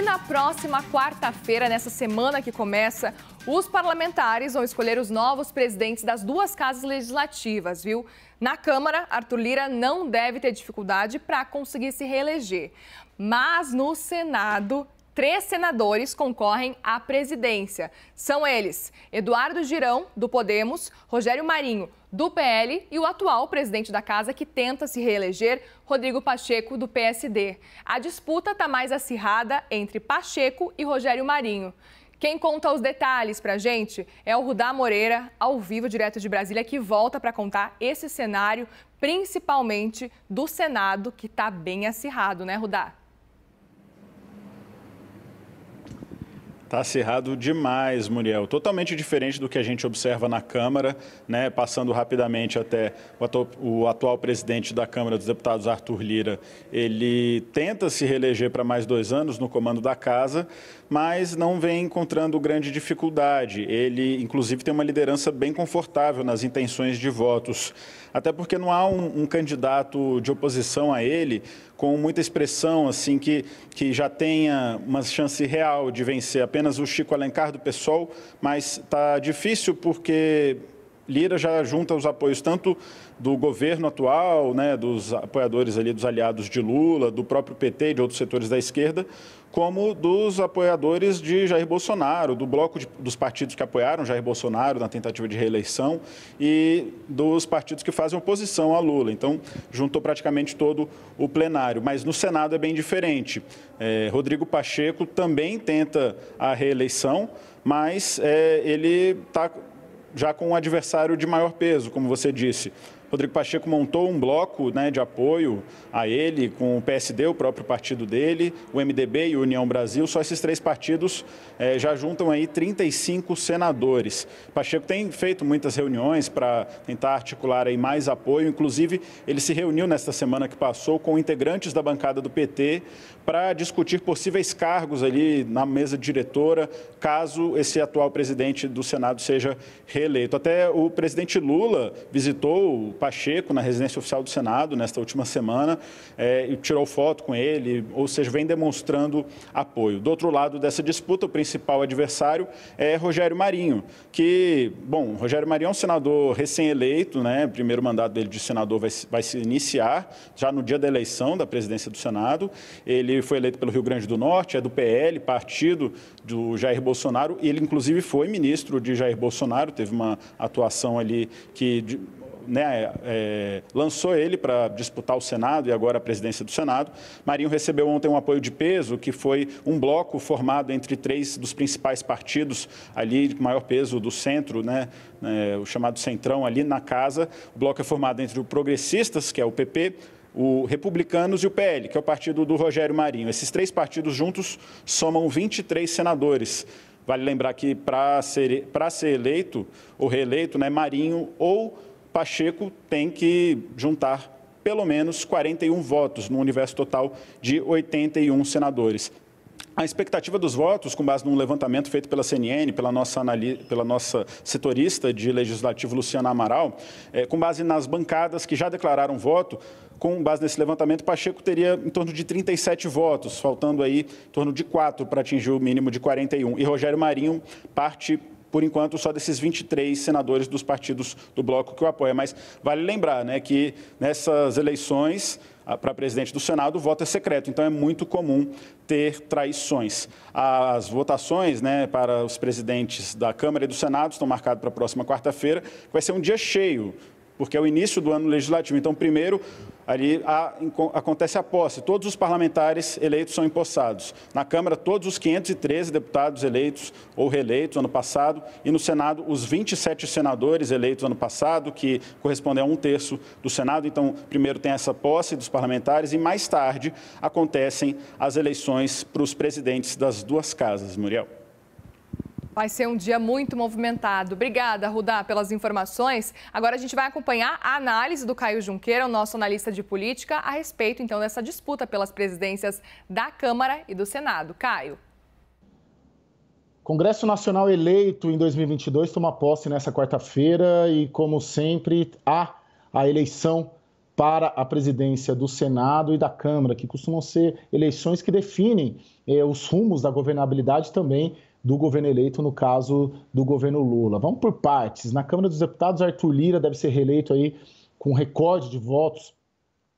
E na próxima quarta-feira, nessa semana que começa, os parlamentares vão escolher os novos presidentes das duas casas legislativas, viu? Na Câmara, Arthur Lira não deve ter dificuldade para conseguir se reeleger. Mas no Senado, três senadores concorrem à presidência. São eles Eduardo Girão, do Podemos, Rogério Marinho, do PL e o atual presidente da casa que tenta se reeleger, Rodrigo Pacheco, do PSD. A disputa está mais acirrada entre Pacheco e Rogério Marinho. Quem conta os detalhes para a gente é o Rudá Moreira, ao vivo direto de Brasília, que volta para contar esse cenário, principalmente do Senado, que está bem acirrado, né, Rudá? Está acirrado demais, Muriel. Totalmente diferente do que a gente observa na Câmara, né? passando rapidamente até o o atual presidente da Câmara dos Deputados, Arthur Lira. Ele tenta se reeleger para mais dois anos no comando da Casa, mas não vem encontrando grande dificuldade. Ele, inclusive, tem uma liderança bem confortável nas intenções de votos, até porque não há um, um candidato de oposição a ele com muita expressão, assim, que, que já tenha uma chance real de vencer. Apenas o Chico Alencar do PSOL, mas está difícil porque Lira já junta os apoios tanto do governo atual, né, dos apoiadores ali, dos aliados de Lula, do próprio PT e de outros setores da esquerda, como dos apoiadores de Jair Bolsonaro, do bloco de, dos partidos que apoiaram Jair Bolsonaro na tentativa de reeleição e dos partidos que fazem oposição a Lula. Então, juntou praticamente todo o plenário. Mas no Senado é bem diferente. É, Rodrigo Pacheco também tenta a reeleição, mas é, ele está já com um adversário de maior peso, como você disse. Rodrigo Pacheco montou um bloco né, de apoio a ele, com o PSD, o próprio partido dele, o MDB e o União Brasil. Só esses três partidos é, já juntam aí 35 senadores. Pacheco tem feito muitas reuniões para tentar articular aí mais apoio. Inclusive, ele se reuniu nesta semana que passou com integrantes da bancada do PT para discutir possíveis cargos ali na mesa diretora, caso esse atual presidente do Senado seja reeleito. Até o presidente Lula visitou Pacheco na residência oficial do Senado nesta última semana é, e tirou foto com ele, ou seja, vem demonstrando apoio. Do outro lado dessa disputa, o principal adversário é Rogério Marinho, que, bom, Rogério Marinho é um senador recém-eleito, né? O primeiro mandato dele de senador vai, vai se iniciar já no dia da eleição da presidência do Senado. Ele foi eleito pelo Rio Grande do Norte, é do PL, partido do Jair Bolsonaro, e ele inclusive foi ministro de Jair Bolsonaro, teve uma atuação ali que né, é, é, lançou ele para disputar o Senado e agora a presidência do Senado. Marinho recebeu ontem um apoio de peso, que foi um bloco formado entre três dos principais partidos ali de maior peso do centro, né, né, o chamado Centrão ali na casa. O bloco é formado entre o Progressistas, que é o PP, o Republicanos e o PL, que é o partido do Rogério Marinho. Esses três partidos juntos somam 23 senadores. Vale lembrar que para ser, ser eleito ou reeleito, né, Marinho ou Pacheco tem que juntar pelo menos 41 votos, no universo total de 81 senadores. A expectativa dos votos, com base num levantamento feito pela CNN, pela nossa, pela nossa setorista de legislativo, Luciana Amaral, é, com base nas bancadas que já declararam voto, com base nesse levantamento, Pacheco teria em torno de 37 votos, faltando aí em torno de 4 para atingir o mínimo de 41. E Rogério Marinho parte por enquanto, só desses 23 senadores dos partidos do bloco que o apoia. Mas vale lembrar né, que nessas eleições, para presidente do Senado, o voto é secreto, então é muito comum ter traições. As votações né, para os presidentes da Câmara e do Senado estão marcadas para a próxima quarta-feira, vai ser um dia cheio porque é o início do ano legislativo. Então, primeiro, ali há, acontece a posse. Todos os parlamentares eleitos são empossados. Na Câmara, todos os 513 deputados eleitos ou reeleitos ano passado, e no Senado, os 27 senadores eleitos ano passado, que correspondem a um terço do Senado. Então, primeiro tem essa posse dos parlamentares e mais tarde acontecem as eleições para os presidentes das duas casas, Muriel. Vai ser um dia muito movimentado. Obrigada, Rudá, pelas informações. Agora a gente vai acompanhar a análise do Caio Junqueira, o nosso analista de política, a respeito então dessa disputa pelas presidências da Câmara e do Senado. Caio. Congresso Nacional eleito em 2022 toma posse nessa quarta-feira e, como sempre, há a eleição para a presidência do Senado e da Câmara, que costumam ser eleições que definem eh, os rumos da governabilidade também do governo eleito, no caso do governo Lula. Vamos por partes. Na Câmara dos Deputados, Arthur Lira deve ser reeleito aí com recorde de votos.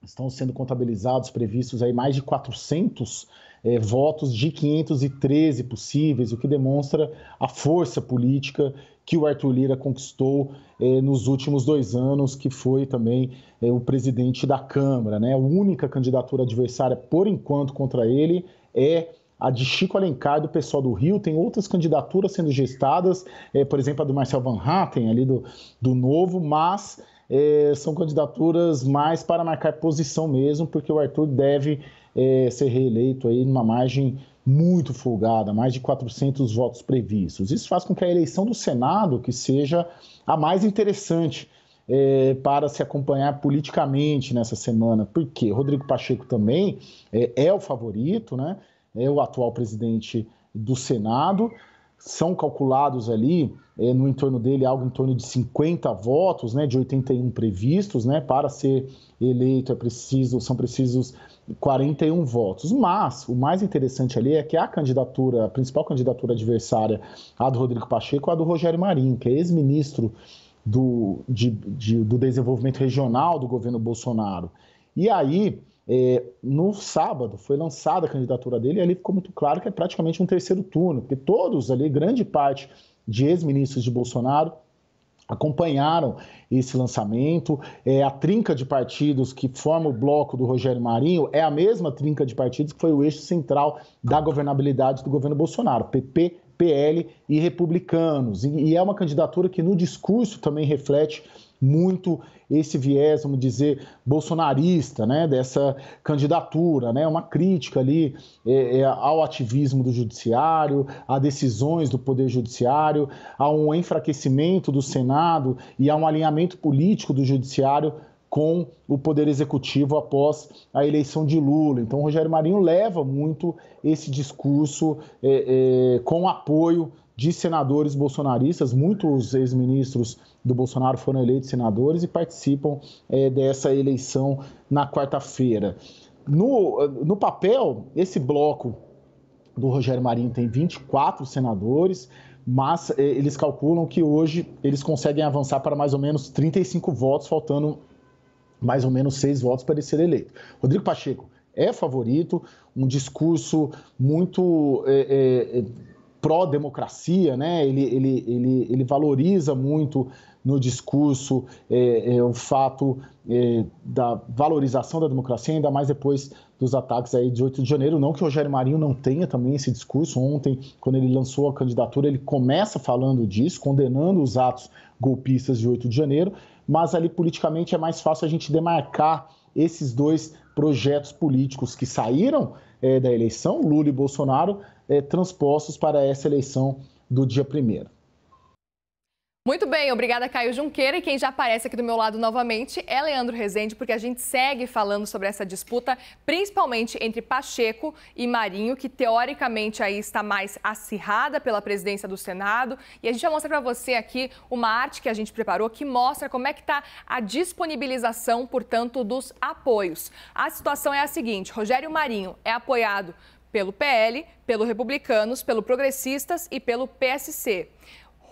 Estão sendo contabilizados, previstos aí mais de 400 é, eh, votos de 513 possíveis, o que demonstra a força política que o Arthur Lira conquistou eh, nos últimos dois anos, que foi também eh, o presidente da Câmara. Né? A única candidatura adversária, por enquanto, contra ele é a de Chico Alencar, do pessoal do Rio, tem outras candidaturas sendo gestadas, é, por exemplo, a do Marcel Van Hatten, ali do, do Novo, mas é, são candidaturas mais para marcar posição mesmo, porque o Arthur deve é, ser reeleito aí numa margem muito folgada, mais de 400 votos previstos. Isso faz com que a eleição do Senado que seja a mais interessante é, para se acompanhar politicamente nessa semana, porque Rodrigo Pacheco também é, é o favorito, né? é o atual presidente do Senado. São calculados ali, é, no entorno dele, algo em torno de 50 votos, né, de 81 previstos, né, para ser eleito é preciso, são precisos 41 votos. Mas o mais interessante ali é que a candidatura, a principal candidatura adversária, a do Rodrigo Pacheco, é a do Rogério Marinho, que é ex-ministro do, de, de, do desenvolvimento regional do governo Bolsonaro. E aí, é, no sábado foi lançada a candidatura dele e ali ficou muito claro que é praticamente um terceiro turno, porque todos ali, grande parte de ex-ministros de Bolsonaro acompanharam esse lançamento. É, a trinca de partidos que forma o bloco do Rogério Marinho é a mesma trinca de partidos que foi o eixo central da governabilidade do governo Bolsonaro, PP, PL e republicanos. E, e é uma candidatura que no discurso também reflete muito esse viés, vamos dizer, bolsonarista, né, dessa candidatura, né, uma crítica ali é, é, ao ativismo do judiciário, a decisões do poder judiciário, a um enfraquecimento do Senado e a um alinhamento político do judiciário com o poder executivo após a eleição de Lula. Então, Rogério Marinho leva muito esse discurso é, é, com apoio de senadores bolsonaristas, muitos ex-ministros do Bolsonaro foram eleitos senadores e participam é, dessa eleição na quarta-feira. No, no papel, esse bloco do Rogério Marinho tem 24 senadores, mas é, eles calculam que hoje eles conseguem avançar para mais ou menos 35 votos, faltando mais ou menos seis votos para ele ser eleito. Rodrigo Pacheco é favorito, um discurso muito. É, é, é pró-democracia, né? ele, ele, ele, ele valoriza muito no discurso é, é, o fato é, da valorização da democracia, ainda mais depois dos ataques aí de 8 de janeiro. Não que o Rogério Marinho não tenha também esse discurso. Ontem, quando ele lançou a candidatura, ele começa falando disso, condenando os atos golpistas de 8 de janeiro, mas ali politicamente é mais fácil a gente demarcar esses dois projetos políticos que saíram é, da eleição, Lula e Bolsonaro, é, transpostos para essa eleição do dia primeiro. Muito bem, obrigada Caio Junqueira. E quem já aparece aqui do meu lado novamente é Leandro Rezende, porque a gente segue falando sobre essa disputa, principalmente entre Pacheco e Marinho, que teoricamente aí está mais acirrada pela presidência do Senado. E a gente vai mostrar para você aqui uma arte que a gente preparou que mostra como é que está a disponibilização, portanto, dos apoios. A situação é a seguinte, Rogério Marinho é apoiado pelo PL, pelo Republicanos, pelo Progressistas e pelo PSC.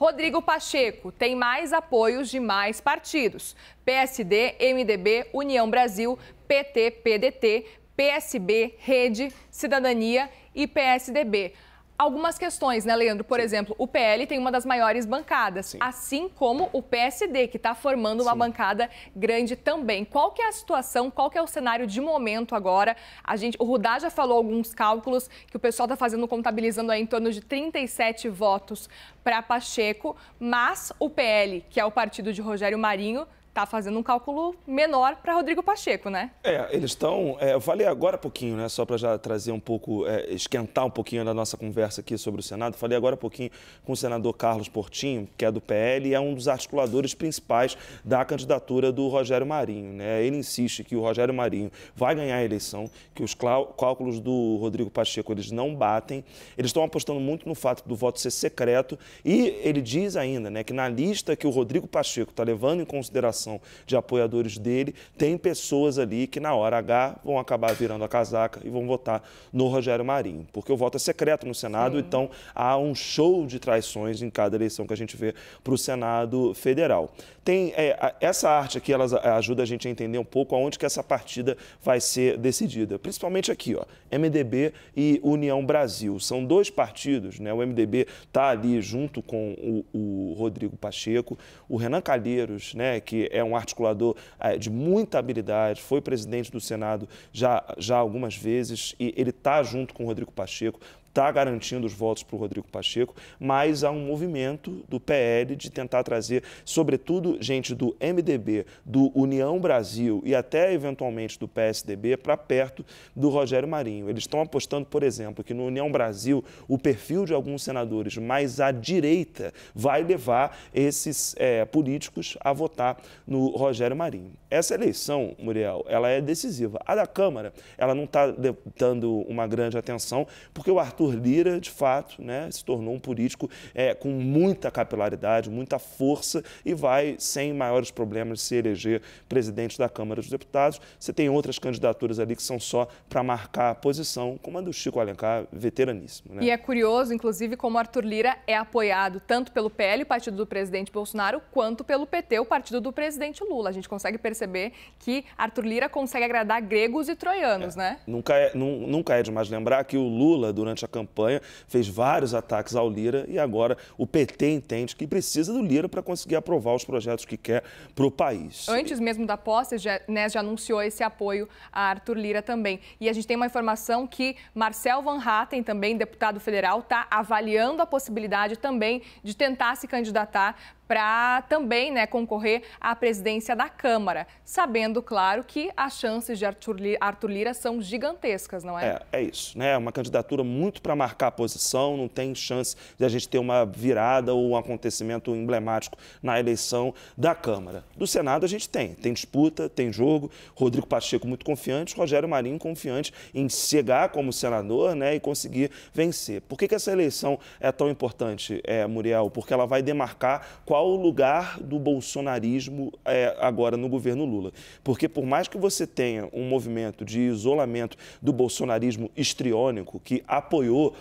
Rodrigo Pacheco tem mais apoios de mais partidos: PSD, MDB, União Brasil, PT, PDT, PSB, Rede, Cidadania e PSDB algumas questões, né, Leandro? Por Sim. exemplo, o PL tem uma das maiores bancadas, Sim. assim como o PSD, que está formando uma Sim. bancada grande também. Qual que é a situação, qual que é o cenário de momento agora? A gente, o Rudá já falou alguns cálculos que o pessoal está fazendo, contabilizando aí em torno de 37 votos para Pacheco, mas o PL, que é o partido de Rogério Marinho, está fazendo um cálculo menor para Rodrigo Pacheco, né? É, eles estão. É, eu falei agora pouquinho, né? Só para já trazer um pouco, é, esquentar um pouquinho da nossa conversa aqui sobre o Senado. Falei agora pouquinho com o senador Carlos Portinho, que é do PL e é um dos articuladores principais da candidatura do Rogério Marinho, né? Ele insiste que o Rogério Marinho vai ganhar a eleição, que os cálculos do Rodrigo Pacheco eles não batem. Eles estão apostando muito no fato do voto ser secreto e ele diz ainda, né, que na lista que o Rodrigo Pacheco está levando em consideração de apoiadores dele, tem pessoas ali que na hora H vão acabar virando a casaca e vão votar no Rogério Marinho, porque o voto é secreto no Senado, Sim. então há um show de traições em cada eleição que a gente vê para o Senado Federal. Tem é, essa arte aqui, ela é, ajuda a gente a entender um pouco aonde que essa partida vai ser decidida, principalmente aqui, ó, MDB e União Brasil. São dois partidos, né? O MDB está ali junto com o, o Rodrigo Pacheco, o Renan Calheiros, né, que é um articulador é, de muita habilidade, foi presidente do Senado já, já algumas vezes e ele está junto com o Rodrigo Pacheco está garantindo os votos para o Rodrigo Pacheco, mas há um movimento do PL de tentar trazer, sobretudo, gente do MDB, do União Brasil e até eventualmente do PSDB para perto do Rogério Marinho. Eles estão apostando, por exemplo, que no União Brasil o perfil de alguns senadores mais à direita vai levar esses é, políticos a votar no Rogério Marinho. Essa eleição, Muriel, ela é decisiva. A da Câmara, ela não está dando uma grande atenção, porque o Arthur Arthur Lira, de fato, né, se tornou um político é, com muita capilaridade, muita força e vai, sem maiores problemas, se eleger presidente da Câmara dos Deputados. Você tem outras candidaturas ali que são só para marcar a posição, como a do Chico Alencar, veteraníssimo. Né? E é curioso, inclusive, como Arthur Lira é apoiado tanto pelo PL, o partido do presidente Bolsonaro, quanto pelo PT, o partido do presidente Lula. A gente consegue perceber que Arthur Lira consegue agradar gregos e troianos, é. né? Nunca é, nunca é demais lembrar que o Lula, durante a campanha, fez vários ataques ao Lira e agora o PT entende que precisa do Lira para conseguir aprovar os projetos que quer para o país. Antes mesmo da posse, já Nes né, já anunciou esse apoio a Arthur Lira também. E a gente tem uma informação que Marcel Van Hatten, também deputado federal, está avaliando a possibilidade também de tentar se candidatar para também né, concorrer à presidência da Câmara, sabendo, claro, que as chances de Arthur Lira, são gigantescas, não é? É, é isso. Né? É uma candidatura muito para marcar a posição, não tem chance de a gente ter uma virada ou um acontecimento emblemático na eleição da Câmara. Do Senado a gente tem, tem disputa, tem jogo, Rodrigo Pacheco muito confiante, Rogério Marinho confiante em chegar como senador né, e conseguir vencer. Por que, que essa eleição é tão importante, é, Muriel? Porque ela vai demarcar qual qual o lugar do bolsonarismo é, agora no governo Lula. Porque por mais que você tenha um movimento de isolamento do bolsonarismo estriônico que apoiou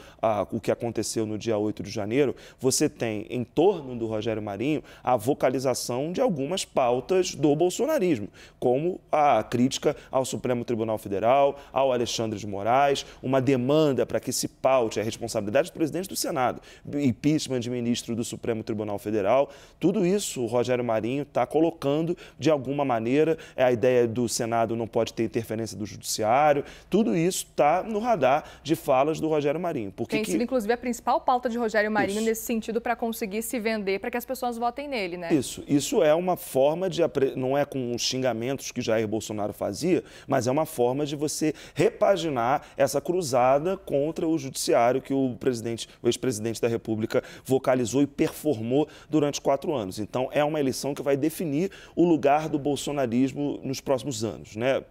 o que aconteceu no dia 8 de janeiro, você tem em torno do Rogério Marinho a vocalização de algumas pautas do bolsonarismo, como a crítica ao Supremo Tribunal Federal, ao Alexandre de Moraes, uma demanda para que se paute a responsabilidade do presidente do Senado, impeachment de ministro do Supremo Tribunal Federal, tudo isso o Rogério Marinho está colocando de alguma maneira. É a ideia do Senado não pode ter interferência do Judiciário. Tudo isso está no radar de falas do Rogério Marinho. Porque Tem que... sido, inclusive, a principal pauta de Rogério Marinho isso. nesse sentido para conseguir se vender, para que as pessoas votem nele, né? Isso. Isso é uma forma de. Não é com os xingamentos que Jair Bolsonaro fazia, mas é uma forma de você repaginar essa cruzada contra o Judiciário que o presidente, o ex-presidente da República vocalizou e performou durante quatro quatro anos. Então, é uma eleição que vai definir o lugar do bolsonarismo nos próximos anos, né?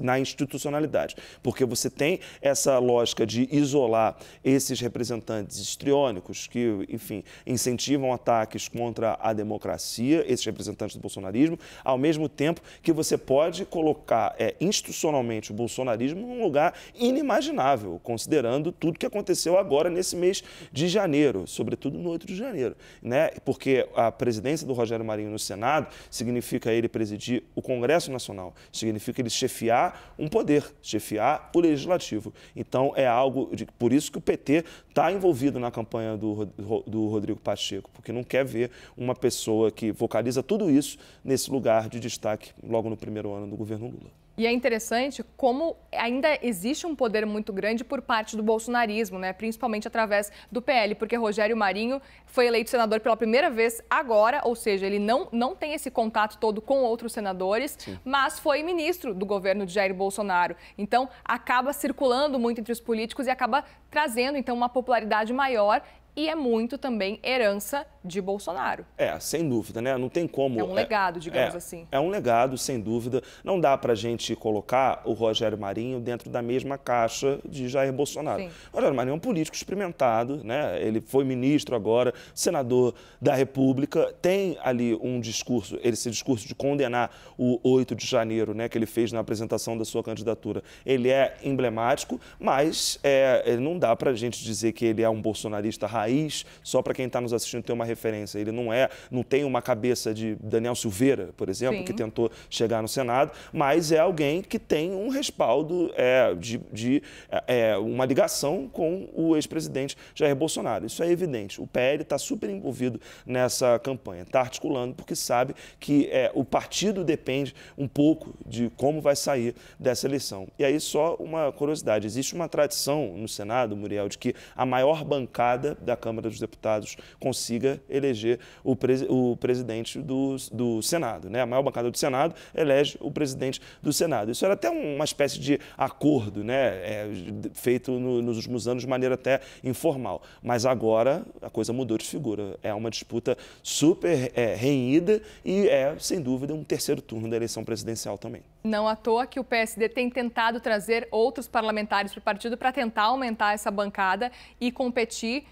na institucionalidade. Porque você tem essa lógica de isolar esses representantes histriônicos que, enfim, incentivam ataques contra a democracia, esses representantes do bolsonarismo, ao mesmo tempo que você pode colocar é, institucionalmente o bolsonarismo num lugar inimaginável, considerando tudo que aconteceu agora nesse mês de janeiro, sobretudo no 8 de janeiro, né? Porque a a presidência do Rogério Marinho no Senado significa ele presidir o Congresso Nacional, significa ele chefiar um poder, chefiar o legislativo. Então é algo, de, por isso que o PT está envolvido na campanha do, do Rodrigo Pacheco, porque não quer ver uma pessoa que vocaliza tudo isso nesse lugar de destaque logo no primeiro ano do governo Lula. E é interessante como ainda existe um poder muito grande por parte do bolsonarismo, né? principalmente através do PL, porque Rogério Marinho foi eleito senador pela primeira vez agora, ou seja, ele não, não tem esse contato todo com outros senadores, Sim. mas foi ministro do governo de Jair Bolsonaro. Então, acaba circulando muito entre os políticos e acaba trazendo, então, uma popularidade maior e é muito também herança de Bolsonaro. É, sem dúvida, né? Não tem como. É um é, legado, é, digamos é, assim. É um legado, sem dúvida. Não dá para a gente colocar o Rogério Marinho dentro da mesma caixa de Jair Bolsonaro. Sim. O Rogério Marinho é um político experimentado, né? Ele foi ministro agora, senador da República, tem ali um discurso, esse discurso de condenar o 8 de janeiro, né? Que ele fez na apresentação da sua candidatura. Ele é emblemático, mas é, não dá para a gente dizer que ele é um bolsonarista raiz raiz, só para quem está nos assistindo ter uma referência. Ele não é, não tem uma cabeça de Daniel Silveira, por exemplo, Sim. que tentou chegar no Senado, mas é alguém que tem um respaldo é, de, de é, é uma ligação com o ex-presidente Jair Bolsonaro. Isso é evidente. O PL está super envolvido nessa campanha, está articulando porque sabe que é, o partido depende um pouco de como vai sair dessa eleição. E aí só uma curiosidade, existe uma tradição no Senado, Muriel, de que a maior bancada da a Câmara dos Deputados consiga eleger o, o presidente do, do Senado. Né? A maior bancada do Senado elege o presidente do Senado. Isso era até uma espécie de acordo né? É, feito no, nos últimos anos de maneira até informal. Mas agora a coisa mudou de figura. É uma disputa super é, renhida e é, sem dúvida, um terceiro turno da eleição presidencial também. Não à toa que o PSD tem tentado trazer outros parlamentares para o partido para tentar aumentar essa bancada e competir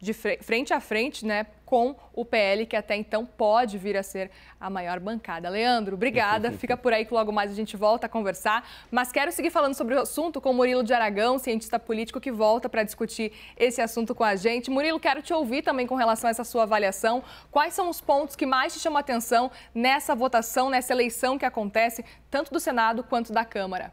de frente a frente, né, com o PL, que até então pode vir a ser a maior bancada. Leandro, obrigada. Fica por aí que logo mais a gente volta a conversar. Mas quero seguir falando sobre o assunto com o Murilo de Aragão, cientista político, que volta para discutir esse assunto com a gente. Murilo, quero te ouvir também com relação a essa sua avaliação. Quais são os pontos que mais te chamam a atenção nessa votação, nessa eleição que acontece, tanto do Senado quanto da Câmara?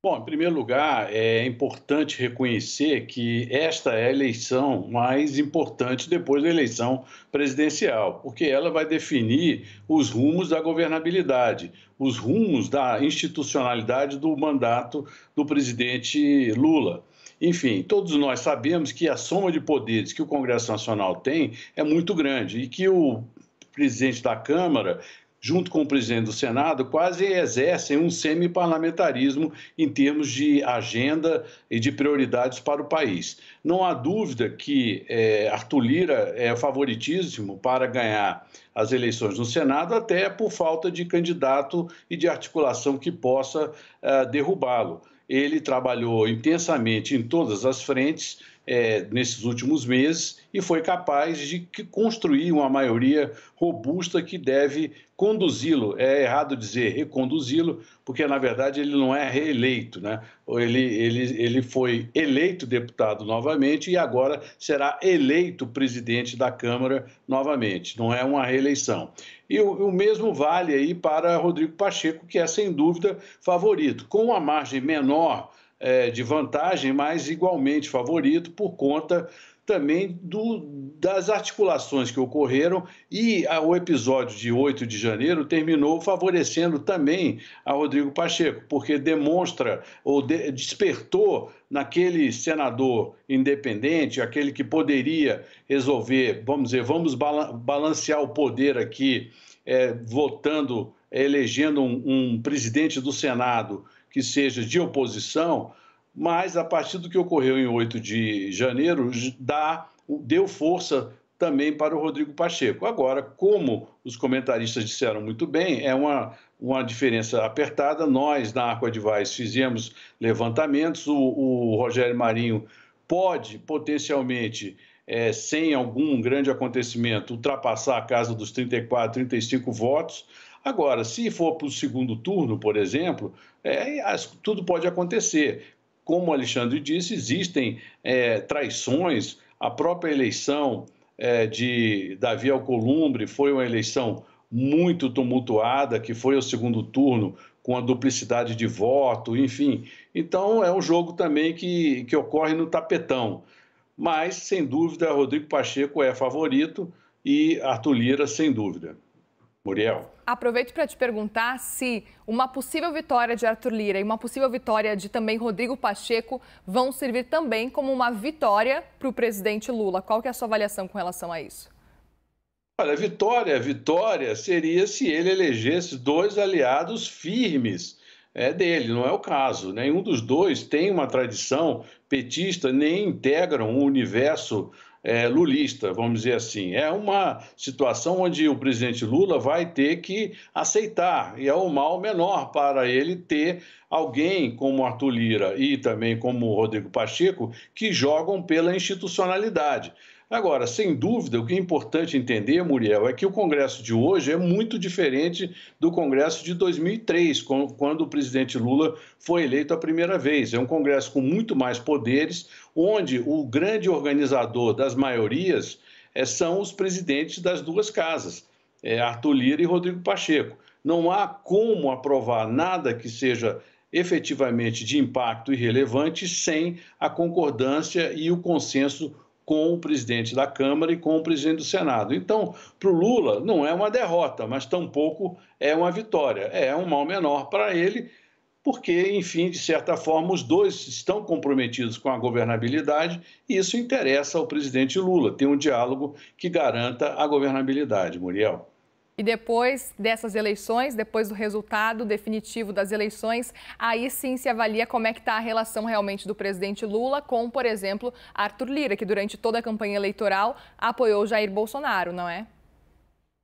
Bom, em primeiro lugar, é importante reconhecer que esta é a eleição mais importante depois da eleição presidencial, porque ela vai definir os rumos da governabilidade, os rumos da institucionalidade do mandato do presidente Lula. Enfim, todos nós sabemos que a soma de poderes que o Congresso Nacional tem é muito grande e que o presidente da Câmara junto com o presidente do Senado, quase exercem um semi-parlamentarismo em termos de agenda e de prioridades para o país. Não há dúvida que é, Arthur Lira é favoritíssimo para ganhar as eleições no Senado, até por falta de candidato e de articulação que possa é, derrubá-lo. Ele trabalhou intensamente em todas as frentes é, nesses últimos meses e foi capaz de construir uma maioria robusta que deve conduzi-lo. É errado dizer reconduzi-lo, porque na verdade ele não é reeleito. Né? Ele, ele, ele foi eleito deputado novamente e agora será eleito presidente da Câmara novamente. Não é uma reeleição. E o, o mesmo vale aí para Rodrigo Pacheco, que é sem dúvida favorito, com uma margem menor é, de vantagem, mas igualmente favorito por conta também do, das articulações que ocorreram e a, ah, o episódio de 8 de janeiro terminou favorecendo também a Rodrigo Pacheco, porque demonstra ou de, despertou naquele senador independente, aquele que poderia resolver, vamos dizer, vamos balancear o poder aqui, é, votando, é, elegendo um, um presidente do Senado que seja de oposição, mas a partir do que ocorreu em 8 de janeiro, dá, deu força também para o Rodrigo Pacheco. Agora, como os comentaristas disseram muito bem, é uma, uma diferença apertada. Nós, na Arco Advice, fizemos levantamentos, o, o Rogério Marinho pode potencialmente. É, sem algum grande acontecimento, ultrapassar a casa dos 34, 35 votos, Agora, se for para o segundo turno, por exemplo, é, tudo pode acontecer. Como o Alexandre disse, existem é, traições. A própria eleição é, de Davi Alcolumbre foi uma eleição muito tumultuada, que foi o segundo turno com a duplicidade de voto, enfim. Então, é um jogo também que, que ocorre no tapetão. Mas, sem dúvida, Rodrigo Pacheco é favorito e Arthur Lira, sem dúvida. Muriel. Aproveito para te perguntar se uma possível vitória de Arthur Lira e uma possível vitória de também Rodrigo Pacheco vão servir também como uma vitória para o presidente Lula. Qual que é a sua avaliação com relação a isso? Olha, vitória, vitória seria se ele elegesse dois aliados firmes é, dele, não é o caso. Né? Nenhum dos dois tem uma tradição petista, nem integram o um universo é, lulista, vamos dizer assim. É uma situação onde o presidente Lula vai ter que aceitar, e é o mal menor para ele ter alguém como Arthur Lira e também como Rodrigo Pacheco que jogam pela institucionalidade. Agora, sem dúvida, o que é importante entender, Muriel, é que o Congresso de hoje é muito diferente do Congresso de 2003, quando o presidente Lula foi eleito a primeira vez. É um Congresso com muito mais poderes, onde o grande organizador das maiorias é, são os presidentes das duas casas, é, Arthur Lira e Rodrigo Pacheco. Não há como aprovar nada que seja efetivamente de impacto e relevante sem a concordância e o consenso com o presidente da Câmara e com o presidente do Senado. Então, para o Lula, não é uma derrota, mas tampouco é uma vitória. É um mal menor para ele, porque, enfim, de certa forma, os dois estão comprometidos com a governabilidade e isso interessa ao presidente Lula, ter um diálogo que garanta a governabilidade. Muriel. E depois dessas eleições, depois do resultado definitivo das eleições, aí sim se avalia como é que está a relação realmente do presidente Lula com, por exemplo, Arthur Lira, que durante toda a campanha eleitoral apoiou Jair Bolsonaro, não é?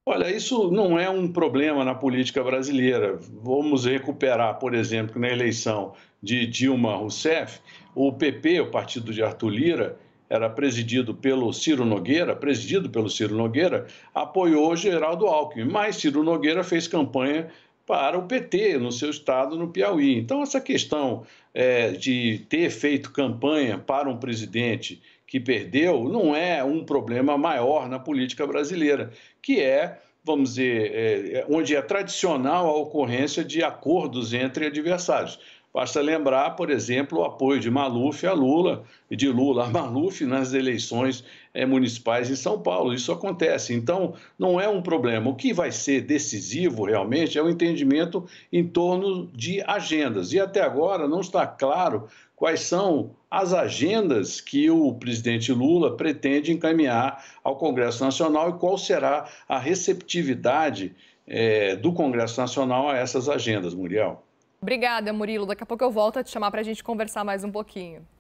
Olha, isso não é um problema na política brasileira. Vamos recuperar, por exemplo, na eleição de Dilma Rousseff, o PP, o partido de Arthur Lira, era presidido pelo Ciro Nogueira, presidido pelo Ciro Nogueira, apoiou Geraldo Alckmin, mas Ciro Nogueira fez campanha para o PT no seu estado, no Piauí. Então, essa questão é, de ter feito campanha para um presidente que perdeu não é um problema maior na política brasileira, que é, vamos dizer, é, é onde é tradicional a ocorrência de acordos entre adversários. Basta lembrar, por exemplo, o apoio de Maluf a Lula e de Lula a Maluf nas eleições eh, municipais em São Paulo. Isso acontece. Então, não é um problema. O que vai ser decisivo realmente é o entendimento em torno de agendas. E até agora não está claro quais são as agendas que o presidente Lula pretende encaminhar ao Congresso Nacional e qual será a receptividade é, do Congresso Nacional a essas agendas, Muriel. Obrigada, Murilo. Daqui a pouco eu volto a te chamar para a gente conversar mais um pouquinho.